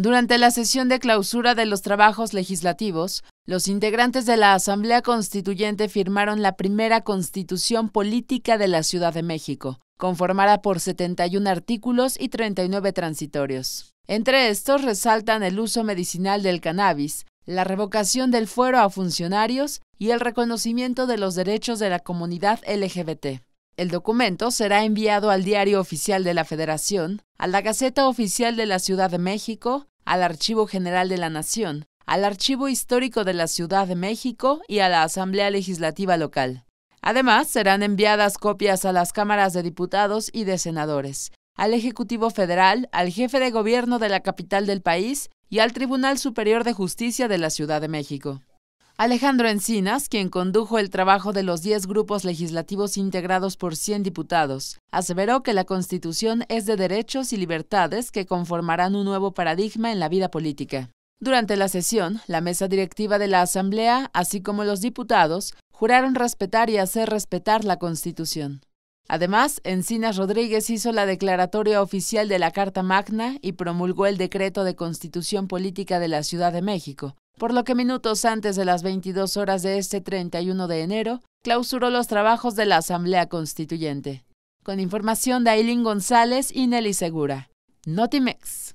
Durante la sesión de clausura de los trabajos legislativos, los integrantes de la Asamblea Constituyente firmaron la primera Constitución Política de la Ciudad de México, conformada por 71 artículos y 39 transitorios. Entre estos resaltan el uso medicinal del cannabis, la revocación del fuero a funcionarios y el reconocimiento de los derechos de la comunidad LGBT. El documento será enviado al Diario Oficial de la Federación, a la Gaceta Oficial de la Ciudad de México, al Archivo General de la Nación, al Archivo Histórico de la Ciudad de México y a la Asamblea Legislativa Local. Además, serán enviadas copias a las cámaras de diputados y de senadores, al Ejecutivo Federal, al jefe de gobierno de la capital del país y al Tribunal Superior de Justicia de la Ciudad de México. Alejandro Encinas, quien condujo el trabajo de los 10 grupos legislativos integrados por 100 diputados, aseveró que la Constitución es de derechos y libertades que conformarán un nuevo paradigma en la vida política. Durante la sesión, la mesa directiva de la Asamblea, así como los diputados, juraron respetar y hacer respetar la Constitución. Además, Encinas Rodríguez hizo la declaratoria oficial de la Carta Magna y promulgó el decreto de constitución política de la Ciudad de México, por lo que minutos antes de las 22 horas de este 31 de enero, clausuró los trabajos de la Asamblea Constituyente. Con información de Aileen González y Nelly Segura. Notimex.